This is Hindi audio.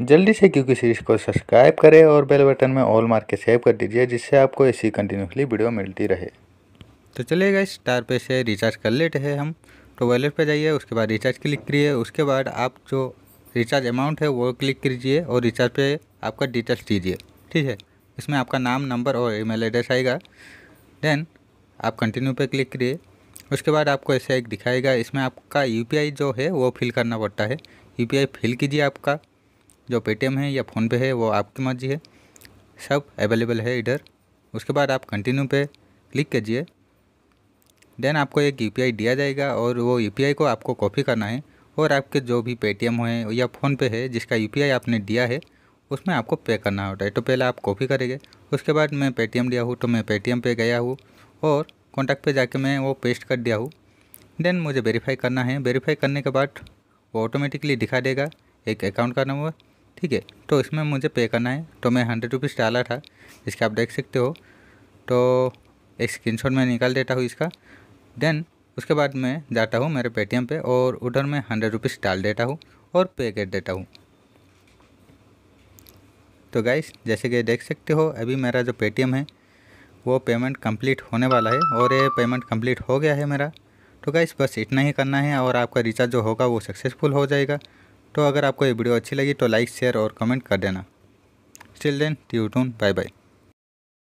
जल्दी से क्योंकि सीरीज को सब्सक्राइब करें और बेल बटन में ऑल मार के सेव कर दीजिए जिससे आपको ऐसी कंटिन्यूसली वीडियो मिलती रहे तो चलेगा इस स्टार पे से रिचार्ज कर लेते हैं हम तो वॉलेट पे जाइए उसके बाद रिचार्ज क्लिक करिए उसके बाद आप जो रिचार्ज अमाउंट है वो क्लिक कीजिए और रिचार्ज पे आपका डिटेल्स दीजिए ठीक है इसमें आपका नाम नंबर और ई एड्रेस आएगा देन आप कंटिन्यू पे क्लिक करिए उसके बाद आपको ऐसा एक दिखाएगा इसमें आपका यू जो है वो फिल करना पड़ता है यू फिल कीजिए आपका जो पेटीएम है या फ़ोनपे है वो आपकी मर्जी है सब अवेलेबल है इधर उसके बाद आप कंटिन्यू पे क्लिक कीजिए देन आपको एक यू दिया जाएगा और वो यू को आपको कॉपी करना है और आपके जो भी पेटीएम है या फ़ोनपे है जिसका यू आपने दिया है उसमें आपको पे करना होता है तो पहले आप कॉपी करेंगे उसके बाद मैं पेटीएम दिया हूँ तो मैं पेटीएम पे गया हूँ और कॉन्टैक्ट पे जाके मैं वो पेस्ट कर दिया हूँ देन मुझे वेरीफाई करना है वेरीफाई करने के बाद वो ऑटोमेटिकली दिखा देगा एक अकाउंट का नंबर ठीक है तो इसमें मुझे पे करना है तो मैं हंड्रेड रुपीज़ डाला था इसके आप देख सकते हो तो एक शॉट मैं निकाल देता हूँ इसका देन उसके बाद मैं जाता हूँ मेरे पेटीएम पे और उधर मैं हंड्रेड रुपीज़ डाल देता हूँ और पे कर देता हूँ तो गाइस जैसे कि देख सकते हो अभी मेरा जो पेटीएम है वो पेमेंट कंप्लीट होने वाला है और ये पेमेंट कंप्लीट हो गया है मेरा तो गाइस बस इतना ही करना है और आपका रिचार्ज जो होगा वो सक्सेसफुल हो जाएगा तो अगर आपको ये वीडियो अच्छी लगी तो लाइक शेयर और कमेंट कर देना स्टिल देन टून बाय बाय